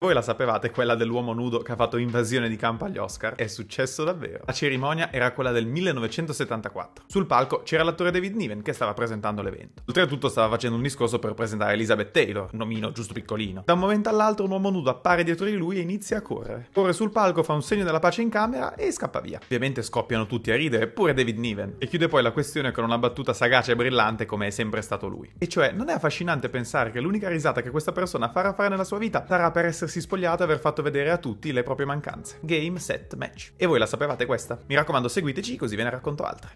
Voi la sapevate quella dell'uomo nudo che ha fatto invasione di campo agli Oscar? È successo davvero. La cerimonia era quella del 1974. Sul palco c'era l'attore David Niven che stava presentando l'evento. Oltretutto stava facendo un discorso per presentare Elizabeth Taylor, nomino giusto piccolino. Da un momento all'altro un uomo nudo appare dietro di lui e inizia a correre. Corre sul palco, fa un segno della pace in camera e scappa via. Ovviamente scoppiano tutti a ridere, pure David Niven. E chiude poi la questione con una battuta sagace e brillante come è sempre stato lui. E cioè, non è affascinante pensare che l'unica risata che questa persona farà fare nella sua vita sarà per essere essersi spogliata e aver fatto vedere a tutti le proprie mancanze. Game, set, match. E voi la sapevate questa? Mi raccomando seguiteci così ve ne racconto altre.